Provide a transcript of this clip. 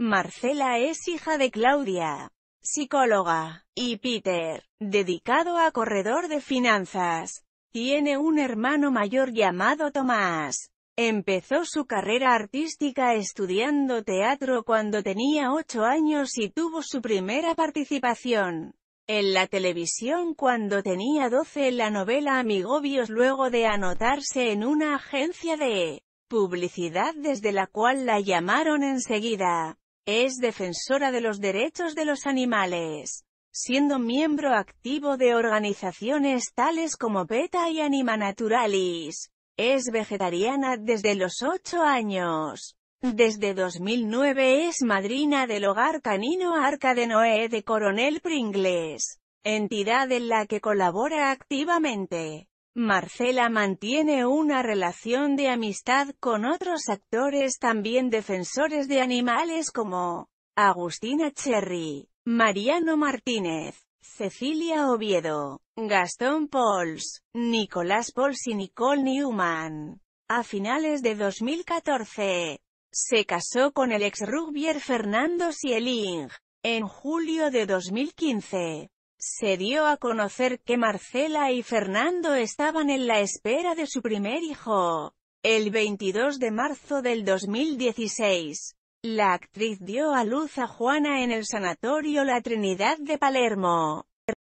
Marcela es hija de Claudia, psicóloga, y Peter, dedicado a corredor de finanzas. Tiene un hermano mayor llamado Tomás. Empezó su carrera artística estudiando teatro cuando tenía ocho años y tuvo su primera participación en la televisión cuando tenía doce en la novela Amigobios luego de anotarse en una agencia de publicidad desde la cual la llamaron enseguida. Es defensora de los derechos de los animales, siendo miembro activo de organizaciones tales como PETA y Anima Naturalis. Es vegetariana desde los 8 años. Desde 2009 es madrina del hogar canino Arca de Noé de Coronel Pringles, entidad en la que colabora activamente. Marcela mantiene una relación de amistad con otros actores también defensores de animales como Agustina Cherry, Mariano Martínez, Cecilia Oviedo, Gastón Pols, Nicolás Pols y Nicole Newman. A finales de 2014, se casó con el ex Rugbier Fernando Sieling. En julio de 2015, se dio a conocer que Marcela y Fernando estaban en la espera de su primer hijo. El 22 de marzo del 2016, la actriz dio a luz a Juana en el Sanatorio La Trinidad de Palermo.